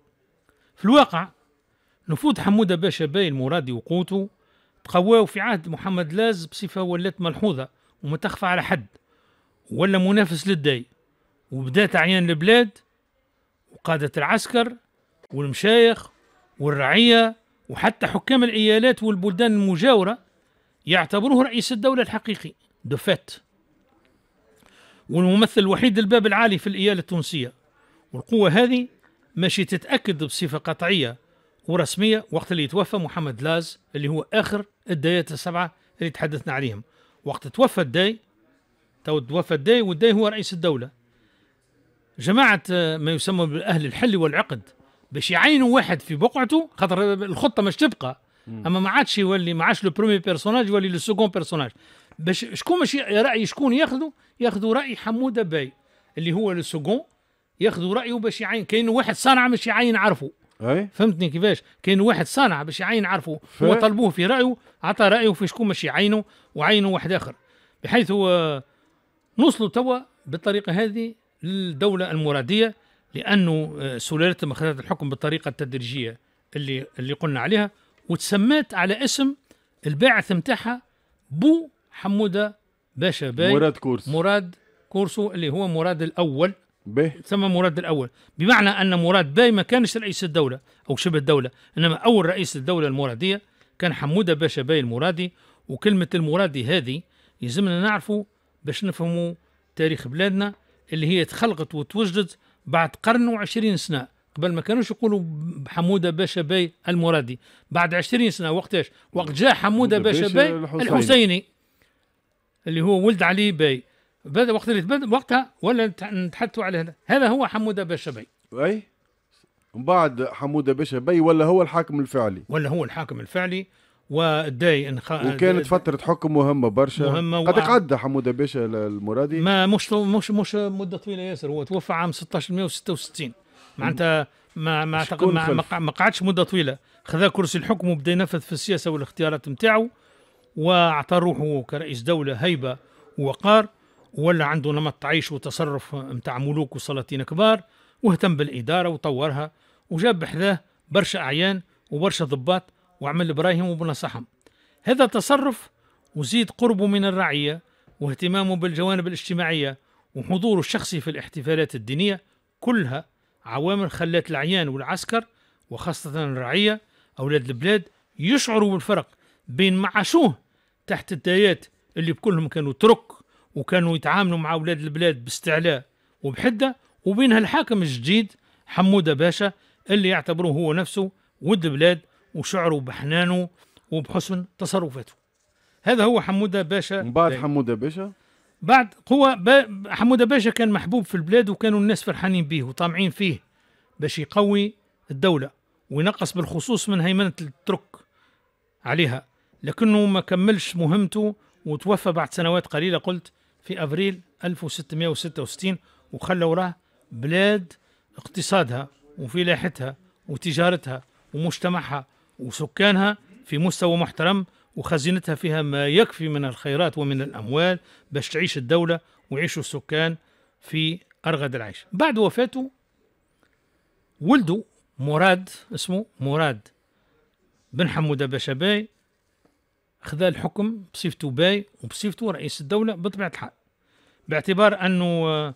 في الواقع نفوذ حمودة باشا باي المرادي وقوته تقواو في عهد محمد لاز بصفة ولات ملحوظة وما تخفى على حد ولا منافس للداي وبدات عيان البلاد وقادة العسكر والمشايخ والرعية وحتى حكام الإيالات والبلدان المجاورة يعتبروه رئيس الدولة الحقيقي دفات والممثل الوحيد الباب العالي في الإيالة التونسية والقوة هذه ماشي تتأكد بصفة قطعية ورسمية وقت اللي يتوفى محمد لاز اللي هو آخر الدايات السبعة اللي تحدثنا عليهم وقت توفى الداي تو توفى الداي والداي هو رئيس الدولة جماعة آه، ما يسمى بالأهل الحل والعقد باش يعينوا واحد في بقعته خاطر الخطة مش تبقى اما ما عادش يولي ما عادش لو برومي بيرسوناج يولي لو سكون بيرسوناج باش شكون مش راي شكون ياخذوا ياخذوا راي حموده باي اللي هو لو سكون ياخذوا رايه باش يعين كاين واحد صانع باش يعين عرفه أي؟ فهمتني كيفاش كاين واحد صانع باش يعين عرفه وطلبوه هو طلبوه في رايه عطى رايه في شكون باش يعينه وعينوا واحد آخر بحيث نوصلوا توا بالطريقة هذه للدولة المرادية لأنه آه، سلالتهم أخذت الحكم بالطريقة التدريجية اللي اللي قلنا عليها وتسمات على اسم الباعث نتاعها بو حمودة باشا باي مراد كورس مراد كورسو اللي هو مراد الأول به ثم مراد الأول بمعنى أن مراد باي ما كانش رئيس الدولة أو شبه الدولة إنما أول رئيس الدولة المرادية كان حمودة باشا باي المرادي وكلمة المرادي هذه يلزمنا نعرفوا باش نفهموا تاريخ بلادنا اللي هي تخلقت وتوجدت بعد قرن وعشرين سنة قبل ما كانوش يقولوا حمودة باشا باي المرادي بعد عشرين سنة وقتاش وقت جاء حمودة باشا باي الحسيني اللي هو ولد علي باي بدا وقت اللي تبدا وقتها ولا نتحدثوا على هذا هذا هو حموده باشا باي اي من بعد حموده باشا باي ولا هو الحاكم الفعلي ولا هو الحاكم الفعلي وداي انخ... وكانت فترة حكم مهمة برشا مهمة قد قعد حمودة باشا المرادي ما مش مش مش مدة طويلة ياسر هو توفى عام 1666 معناتها ما ما اعتقد ما, ما قعدش مدة طويلة خذا كرسي الحكم وبدا ينفذ في السياسة والاختيارات نتاعو واعطى روحه كرئيس دولة هيبة ووقار ولا عنده نمط عيش وتصرف نتاع ملوك وسلاطين كبار واهتم بالإدارة وطورها وجاب بحذاه برشا أعيان وبرشا ضباط وعمل إبراهيم بن صحم هذا تصرف وزيد قربه من الرعية واهتمامه بالجوانب الاجتماعية وحضوره الشخصي في الاحتفالات الدينية كلها عوامل خلت العيان والعسكر وخاصة الرعية أولاد البلاد يشعروا بالفرق بين ما عاشوه تحت الدايات اللي بكلهم كانوا ترك وكانوا يتعاملوا مع أولاد البلاد باستعلاء وبحدة وبين الحاكم الجديد حمودة باشا اللي يعتبره هو نفسه ود البلاد وشعره بحنانه وبحسن تصرفاته هذا هو حمودة باشا بعد حمودة باشا بعد هو با حمودة باشا كان محبوب في البلاد وكانوا الناس فرحانين به وطامعين فيه باش يقوي الدولة وينقص بالخصوص من هيمنة الترك عليها لكنه ما كملش مهمته وتوفى بعد سنوات قليلة قلت في أفريل 1666 وخلى وراه بلاد اقتصادها وفلاحتها وتجارتها ومجتمعها وسكانها في مستوى محترم وخزينتها فيها ما يكفي من الخيرات ومن الأموال باش تعيش الدولة ويعيشوا السكان في أرغد العيش بعد وفاته ولده مراد اسمه مراد بن حمودة باي خذا الحكم بصفته باي وبصفته رئيس الدولة بطبيعة الحال باعتبار أنه آه،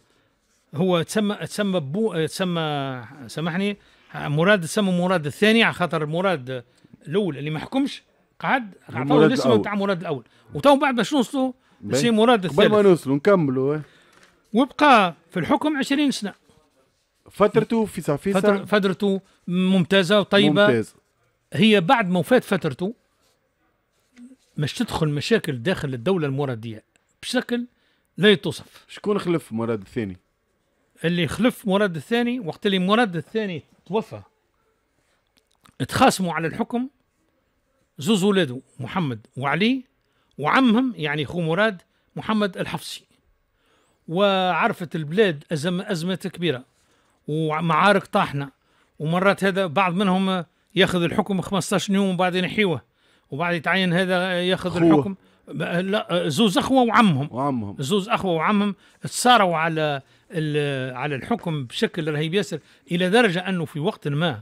هو تسمى تسمى بو آه، تسمى سامحني مراد سمو مراد الثاني على خاطر مراد الاول اللي ما حكمش قعد عطاو الاسم نتاع مراد الاول وتو بعد باش نوصلوا لسي مراد الثالث قبل ما نوصلوا نكملوا إيه. وبقى في الحكم 20 سنه فترته في صافيسا فتر فترته ممتازه وطيبه ممتاز. هي بعد ما وفات فترته مش تدخل مشاكل داخل الدوله المراديه بشكل لا يتوصف شكون خلف مراد الثاني اللي خلف مراد الثاني وقت اللي مراد الثاني توفى تخاصموا على الحكم زوز ولاده محمد وعلي وعمهم يعني خو مراد محمد الحفصي وعرفت البلاد أزمة, أزمة كبيرة ومعارك طاحنة ومرات هذا بعض منهم ياخذ الحكم 15 يوم وبعدين ينحيوه وبعد يتعين هذا ياخذ خوه. الحكم لا زوز اخوه وعمهم وعمهم زوز اخوه وعمهم تصارعوا على على الحكم بشكل رهيب ياسر الى درجه انه في وقت ما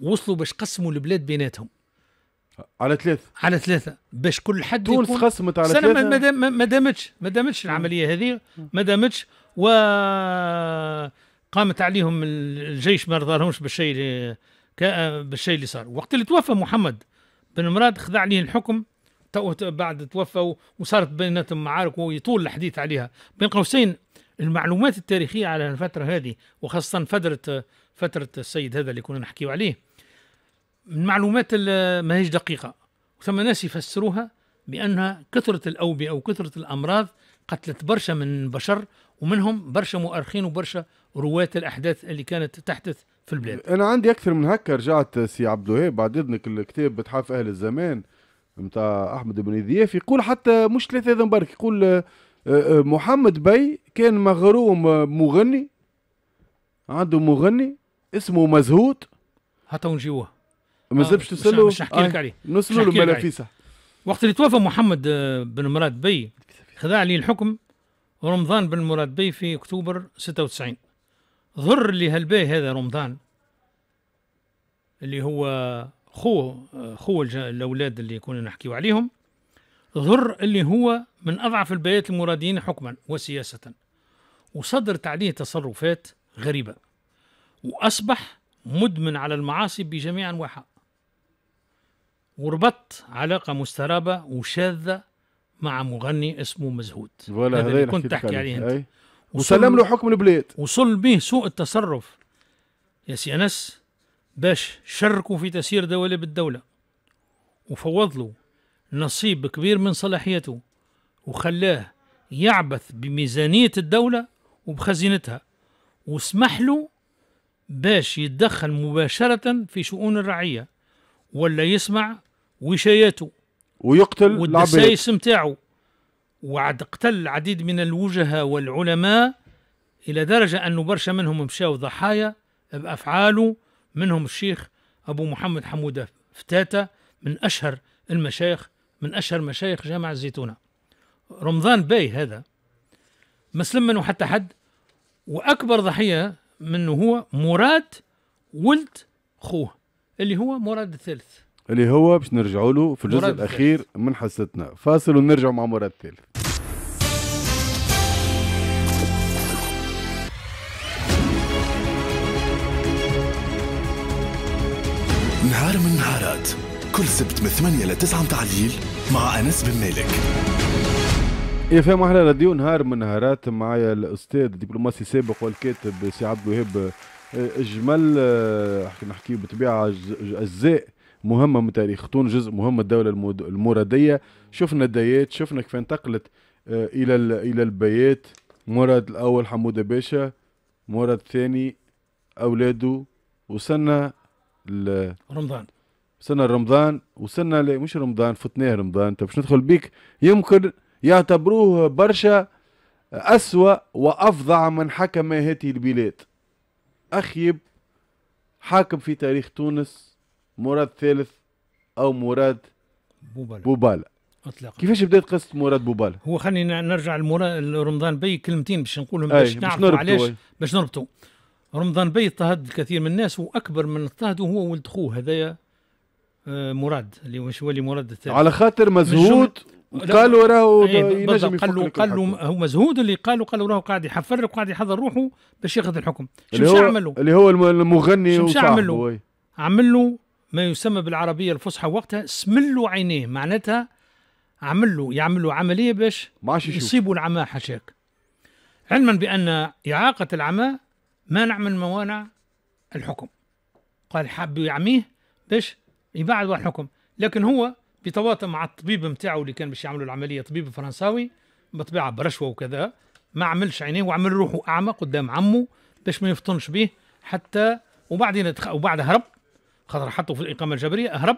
وصلوا باش قسموا البلاد بيناتهم على ثلاثة على ثلاثة باش كل حد تونس قسمت على ثلاثة ما دامتش ما دامتش العملية هذه ما دامتش و قامت عليهم الجيش ما رضاهمش بالشيء بالشيء اللي صار وقت اللي توفى محمد بن مراد خذ عليه الحكم بعد توفى وصارت بيناتهم معارك ويطول الحديث عليها بين قوسين المعلومات التاريخية على الفترة هذه وخاصة فترة فترة السيد هذا اللي كنا نحكيو عليه المعلومات ماهيش دقيقة ثم ناس يفسروها بأنها كثرة الأوبئة وكثرة الأمراض قتلت برشا من البشر ومنهم برشا مؤرخين وبرشا رواة الأحداث اللي كانت تحدث في البلاد أنا عندي أكثر من هكا رجعت سي عبد الوهاب بعد إذنك الكتاب بتحاف أهل الزمان نتاع أحمد بن ذياف يقول حتى مش ثلاثة برك يقول أه، أه، محمد بي كان مغروم أه، مغني عنده مغني اسمه مزهوت حتى نجيوه زبش تسلو مش نحكي لك عليه نوصلوا له ملافيسه وقت اللي توفى محمد بن مراد بي خذا عليه الحكم رمضان بن مراد بي في اكتوبر 96 ضر اللي هالبي هذا رمضان اللي هو خو خو الاولاد اللي كنا نحكيو عليهم ضر اللي هو من أضعف البيات المرادين حكما وسياسة وصدر تعليه تصرفات غريبة وأصبح مدمن على المعاصي بجميع أنواعها وربط علاقة مسترابة وشاذة مع مغني اسمه مزهود ولا هذا اللي كنت تحكي عليه أنت وسلم له حكم البلاد وصل به سوء التصرف يا سي أنس باش شركوا في تسيير دولة بالدولة وفوض له نصيب كبير من صلاحيته وخلاه يعبث بميزانية الدولة وبخزينتها وسمح له باش يتدخل مباشرة في شؤون الرعية ولا يسمع وشاياته ويقتل والدسايس متاعه وعد قتل العديد من الوجهاء والعلماء إلى درجة أنه برشا منهم مشاو ضحايا بأفعاله منهم الشيخ أبو محمد حمودة فتاتة من أشهر المشايخ من أشهر مشايخ جامع الزيتونة رمضان باي هذا ما سلم منه حتى حد وأكبر ضحية منه هو مراد ولد خوه اللي هو مراد الثالث اللي هو باش نرجعوا له في الجزء الأخير الثالث. من حصتنا فاصل ونرجع مع مراد الثالث نهار من نهارات كل سبت من 8 ل 9 تعليل مع انس بن مالك يا فهم احلى راديو نهار من نهارات معايا الاستاذ الدبلوماسي السابق والكاتب سي عبد الوهاب الجمل آه، نحكي بطبيعه اجزاء مهمه من تاريخ تونس جزء مهم من الدوله المراديه شفنا الدايات شفنا كيف انتقلت آه، الى الى البيات مراد الاول حموده باشا مراد الثاني اولاده وصلنا رمضان سنة رمضان وسنة اللي مش رمضان فتناه رمضان طب باش ندخل بيك يمكن يعتبروه برشا أسوأ وأفظع من حكم هذه البلاد أخيب حاكم في تاريخ تونس مراد ثالث أو مراد بوبالا, بوبالا. اطلاقا كيفاش بدات قصه مراد بوبالا؟ هو خليني نرجع لرمضان بي كلمتين باش نقولهم باش نعرفوا علاش باش نربطوا رمضان بي اضطهد الكثير من الناس واكبر من اضطهده هو ولد خوه هذايا مراد اللي هو اللي مراد التالي. على خاطر مزهود قالوا راهو إيه، ينجم قالوا قالوا هو مزهود اللي قالوا قالوا راهو قاعد يحفر وقاعد يحضر روحه باش ياخذ الحكم شو عمل عمله اللي هو المغني شو عمل له عمل له ما يسمى بالعربيه الفصحى وقتها سملوا عينيه معناتها عمل له يعمل له عمليه باش يصيبوا العمى حشاك علما بان اعاقه العمى مانع من موانع الحكم قال حب يعميه باش يبعد عن الحكم لكن هو بتواطئ مع الطبيب نتاعو اللي كان باش يعملوا العمليه طبيب فرنساوي بطبيعه برشوه وكذا ما عملش عينيه وعمل روحه اعمى قدام عمه باش ما يفطنش به حتى وبعدين وبعد هرب خاطر حطه في الاقامه الجبريه هرب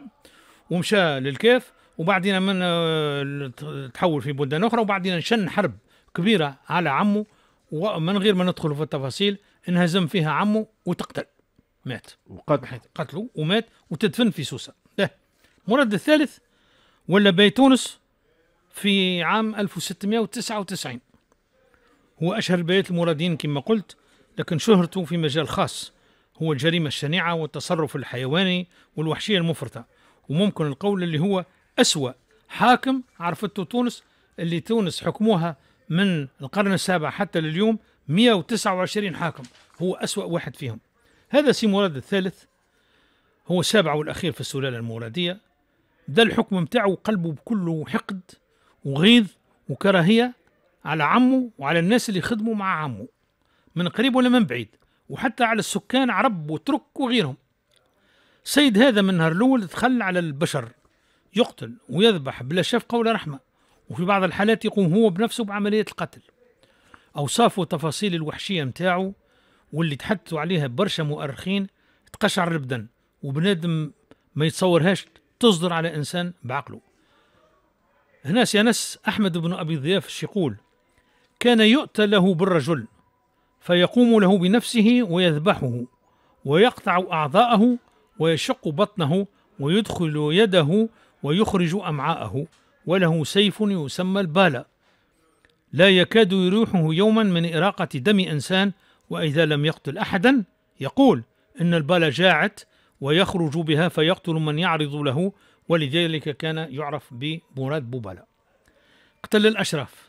ومشى للكيف وبعدين من آه، تحول في بلدان اخرى وبعدين شن حرب كبيره على عمه ومن غير ما ندخل في التفاصيل انهزم فيها عمه وتقتل مات وقتلوا قتلوا ومات وتدفن في سوسه ده مراد الثالث ولا بي تونس في عام 1699 هو أشهر بيت المرادين كما قلت لكن شهرته في مجال خاص هو الجريمة الشنيعة والتصرف الحيواني والوحشية المفرطة وممكن القول اللي هو أسوأ حاكم عرفته تونس اللي تونس حكموها من القرن السابع حتى لليوم 129 حاكم هو أسوأ واحد فيهم هذا سي مراد الثالث هو السابع والأخير في السلالة المرادية ده الحكم متاعه وقلبه بكله حقد وغيظ وكراهية على عمه وعلى الناس اللي خدموا مع عمه من قريب ولا من بعيد وحتى على السكان عرب وترك وغيرهم سيد هذا من نهار الأول تخلى على البشر يقتل ويذبح بلا شفقة ولا رحمة وفي بعض الحالات يقوم هو بنفسه بعملية القتل أوصافه وتفاصيل الوحشية متاعه واللي تحدثوا عليها برشا مؤرخين تقشعر البدن وبنادم ما يتصورهاش تصدر على انسان بعقله هنا سينس احمد بن ابي ضياف يقول كان يؤتى له بالرجل فيقوم له بنفسه ويذبحه ويقطع اعضاءه ويشق بطنه ويدخل يده ويخرج امعاءه وله سيف يسمى البالا لا يكاد يريحه يوما من إراقة دم إنسان وإذا لم يقتل أحدا يقول إن البلا جاعت ويخرج بها فيقتل من يعرض له ولذلك كان يعرف بمراد بوبالا قتل الأشراف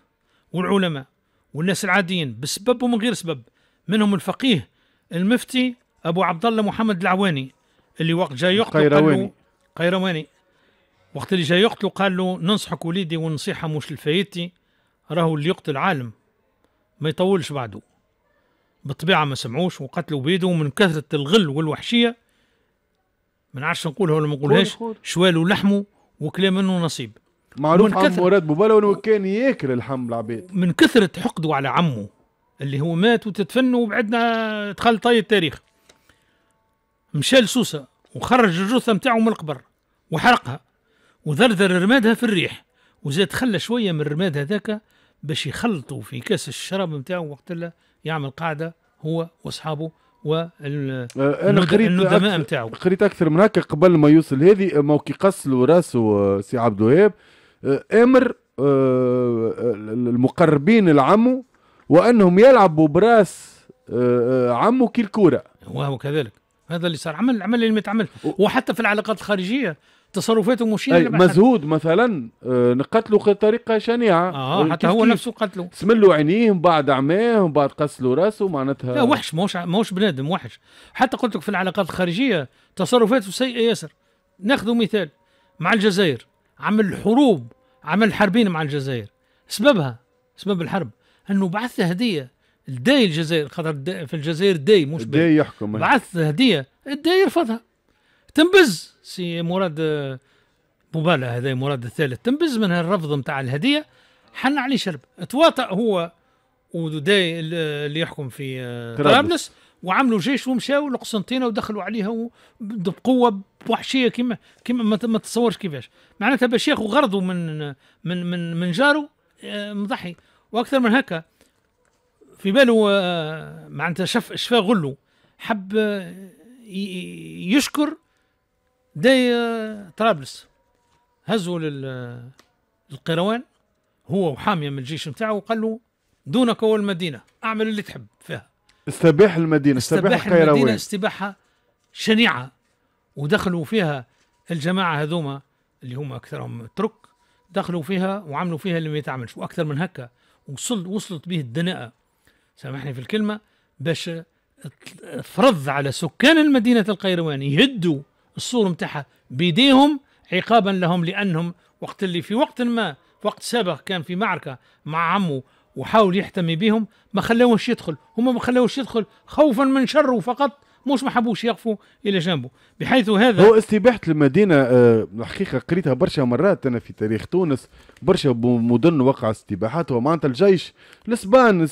والعلماء والناس العاديين بسبب ومن غير سبب منهم الفقيه المفتي أبو عبد الله محمد العواني اللي وقت جاي يقتل قيرواني قيرواني وقت اللي جاي يقتل قال له ننصحك وليدي والنصيحة مش الفايتي راهو اللي يقتل عالم ما يطولش بعده بالطبيعة ما سمعوش وقتلوا بيده من كثرة الغل والوحشية ما نعرفش نقولها ولا ما نقولهاش شوالوا لحمه وكلام منه نصيب معروف عم مراد بوبالا ولو كان ياكل الحم العباد من كثرة حقده على عمه اللي هو مات وتدفن وبعدنا دخل طي التاريخ مشى لسوسة وخرج الجثة نتاعو من القبر وحرقها وذرذر رمادها في الريح وزاد خلى شوية من الرماد هذاك باش يخلطوا في كاس الشراب نتاعو وقت يعمل قاعده هو واصحابه أه، انا قريت قريت اكثر من هكا قبل ما يوصل هذه موكي له راسه سي عبد الوهاب أه، امر أه، المقربين لعمه وانهم يلعبوا براس عمه كي الكوره وهو كذلك هذا اللي صار عمل عمل اللي ما وحتى في العلاقات الخارجيه تصرفاته أي مزهود مثلا آه، نقتله بطريقه شنيعه اه حتى هو نفسه قتله سمل له عينيه من بعد عماه من بعد قتل له راسه معناتها لا وحش موش موش بنادم وحش حتى قلت لك في العلاقات الخارجيه تصرفاته سيئه ياسر ناخذ مثال مع الجزائر عمل حروب عمل حربين مع الجزائر سببها سبب الحرب انه بعث هديه الداي الجزائر خاطر في الجزائر داي مش الداي يحكم بعث هديه الداي يرفضها تنبز سي مراد مبالغه هذا مراد الثالث تنبز من الرفض نتاع الهديه حن عليه شرب تواطأ هو وداي اللي يحكم في طرابلس آه، وعملوا جيش ومشاو لقسنطينه ودخلوا عليها بقوه وحشيه كما كما ما تتصورش كيفاش معناتها باش ياخذوا غرضه من من من من جاره آه، مضحي واكثر من هكا في باله آه، معناتها شف شفاه غلو حب يشكر داي آه، طرابلس هزوا آه، للقيروان هو وحاميه من الجيش نتاعه وقال له دونك هو المدينه اعمل اللي تحب فيها استباح المدينه استباح, القيروان استباح المدينه استباحه شنيعه ودخلوا فيها الجماعه هذوما اللي هم اكثرهم ترك دخلوا فيها وعملوا فيها اللي ما يتعملش واكثر من هكا وصل وصلت به الدناءه سامحني في الكلمه باش فرض على سكان المدينه القيروان يهدوا السور نتاعها بيديهم عقابا لهم لانهم وقت اللي في وقت ما وقت سابق كان في معركه مع عمه وحاول يحتمي بهم ما خلاوش يدخل هما ما خلاوش يدخل خوفا من شره فقط مش ما حبوش يقفوا الى جنبه بحيث هذا هو استباحه المدينه الحقيقه آه، قريتها برشا مرات انا في تاريخ تونس برشا مدن وقع استباحات ومعناتها الجيش الاسبان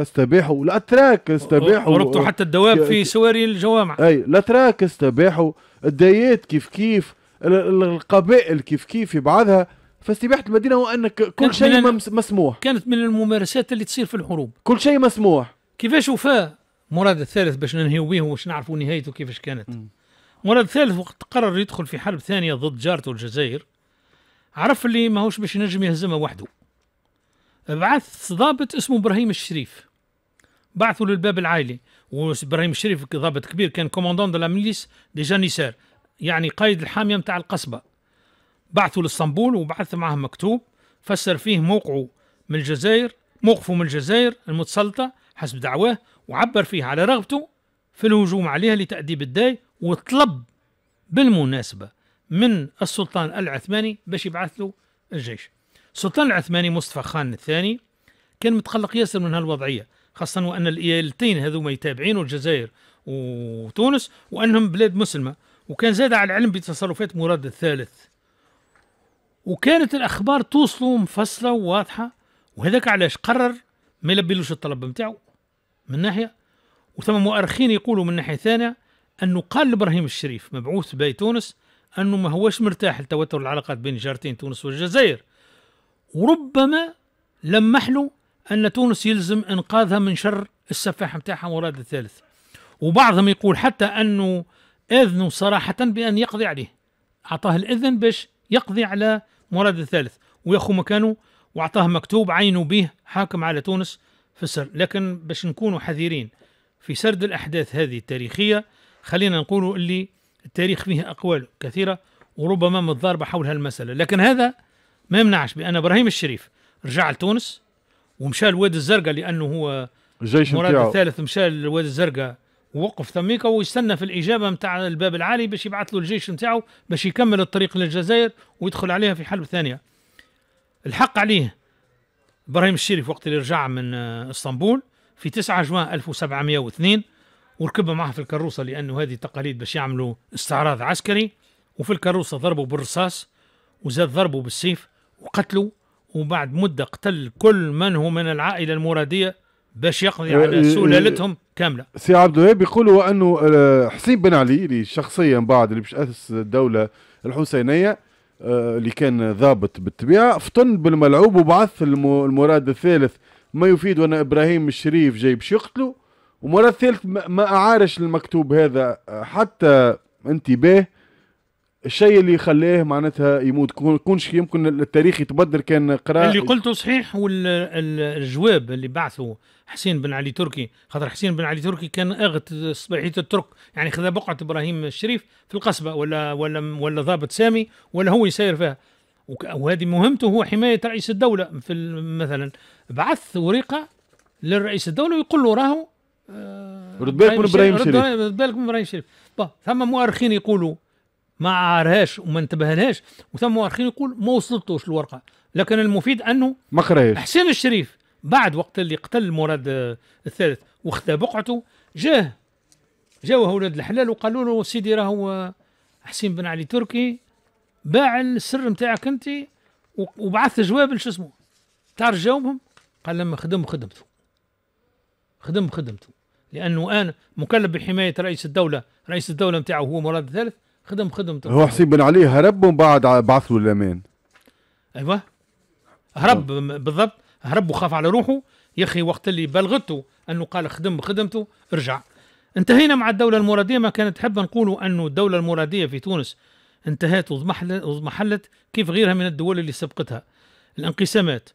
استباحوا الاتراك استباحوا وربطوا حتى الدواب في سواري الجوامع اي الاتراك استباحوا الدايات كيف كيف القبائل كيف كيف في بعضها فاستباحه المدينه هو انك كل شيء مسموح كانت من الممارسات اللي تصير في الحروب كل شيء مسموح كيفاش وفاه مراد الثالث باش ننهيو به واش نعرفوا نهايته كيفاش كانت م. مراد الثالث وقت قرر يدخل في حرب ثانيه ضد جارته الجزائر عرف اللي ماهوش باش ينجم يهزمها وحده بعث ضابط اسمه ابراهيم الشريف بعثوا للباب العائلي وابراهيم الشريف ضابط كبير كان كوموندون دو لا ميليس دي جانيسير يعني قائد الحاميه نتاع القصبه بعثوا لاسطنبول وبعث معهم مكتوب فسر فيه موقعه من الجزائر موقفه من الجزائر المتسلطه حسب دعواه وعبر فيه على رغبته في الهجوم عليها لتأديب الداي وطلب بالمناسبة من السلطان العثماني باش يبعث له الجيش السلطان العثماني مصطفى خان الثاني كان متقلق ياسر من هالوضعية خاصة وأن الإيالتين هذوما يتابعين الجزائر وتونس وأنهم بلاد مسلمة وكان زاد على العلم بتصرفات مراد الثالث وكانت الأخبار توصلوا مفصلة وواضحة وهذاك علاش قرر ما يلبيلوش الطلب نتاعو من ناحية وثم مؤرخين يقولوا من ناحية ثانية أنه قال لإبراهيم الشريف مبعوث باي تونس أنه ما هوش مرتاح لتوتر العلاقات بين جارتين تونس والجزائر وربما لمح له أن تونس يلزم إنقاذها من شر السفاح نتاعها مراد الثالث وبعضهم يقول حتى أنه أذنوا صراحة بأن يقضي عليه أعطاه الإذن باش يقضي على مراد الثالث وياخو مكانه وأعطاه مكتوب عينه به حاكم على تونس في السر لكن باش نكونوا حذرين في سرد الأحداث هذه التاريخية خلينا نقولوا اللي التاريخ فيه أقوال كثيرة وربما متضاربة حول هالمسألة لكن هذا ما يمنعش بأن إبراهيم الشريف رجع لتونس ومشى الوادي الزرقاء لانه هو الجيش مراد الثالث مشى الوادي الزرقاء ووقف ثميك ويستنى في الاجابه نتاع الباب العالي باش يبعث له الجيش نتاعو باش يكمل الطريق للجزائر ويدخل عليها في حلب ثانيه الحق عليه ابراهيم الشريف وقت اللي رجع من آه، اسطنبول في 9 جوان 1702 وركب معه في الكروسه لانه هذه تقاليد باش يعملوا استعراض عسكري وفي الكروسه ضربوا بالرصاص وزاد ضربوا بالسيف وقتلوا وبعد مدة قتل كل من هو من العائلة المرادية باش يقضي على سلالتهم كاملة سي عبد الوهاب يقولوا انه آه، حسين بن علي اللي شخصيا بعد اللي باش اسس الدولة الحسينية آه، اللي كان ضابط بالطبيعة فطن بالملعوب وبعث المراد الثالث ما يفيد أن إبراهيم الشريف جاي باش يقتله ومراد الثالث ما أعارش المكتوب هذا حتى انتباه الشيء اللي خلاه معناتها يموت كونش يمكن التاريخ يتبدل كان قراءة اللي قلته صحيح والجواب اللي بعثه حسين بن علي تركي خاطر حسين بن علي تركي كان اغت صباحيه الترك يعني خذا بقعه ابراهيم الشريف في القصبه ولا ولا ولا ضابط سامي ولا هو يسير فيها وهذه مهمته هو حمايه رئيس الدوله في مثلا بعث وريقه للرئيس الدوله ويقول له راهو آه، رد بالك من ابراهيم الشريف رد بالك من ابراهيم الشريف ثم مؤرخين يقولوا ما عارهاش وما انتبهلهاش وثم مؤرخين يقول ما وصلتوش الورقه لكن المفيد انه ما حسين الشريف بعد وقت اللي قتل مراد الثالث وخذا بقعته جاه جاوا اولاد الحلال وقالوا له سيدي راهو حسين بن علي تركي باع السر نتاعك انت وبعث جواب شو اسمه تعرف جاوبهم قال لما خدم خدمته خدم خدمته لانه انا مكلف بحمايه رئيس الدوله رئيس الدوله نتاعو هو مراد الثالث خدم خدمته هو حسين بن علي هرب ومن بعد بعث له الامان ايوه هرب بالضبط هرب وخاف على روحه يا اخي وقت اللي بلغته انه قال خدم خدمته رجع انتهينا مع الدولة المرادية ما كانت تحب نقولوا أنه الدولة المرادية في تونس انتهت واضمحلت كيف غيرها من الدول اللي سبقتها الانقسامات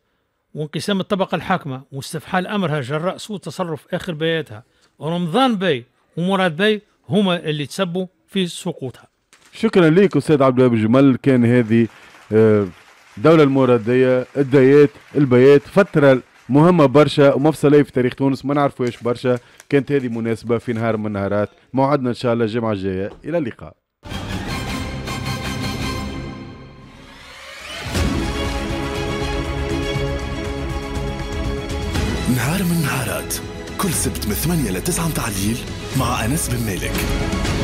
وانقسام الطبقة الحاكمة واستفحال أمرها جراء سوء تصرف آخر بياتها ورمضان بي ومراد بي هما اللي تسبوا في سقوطها شكرا لك استاذ عبد الوهاب الجمل كان هذه آه، دولة الموردية الديات البيات فترة مهمة برشا ومفصلية في تاريخ تونس ما نعرفوهاش برشا كانت هذه مناسبة في نهار من النهارات موعدنا إن شاء الله الجمعة الجاية إلى اللقاء نهار من نهارات كل سبت من 8 ل 9 الليل مع أنس بن مالك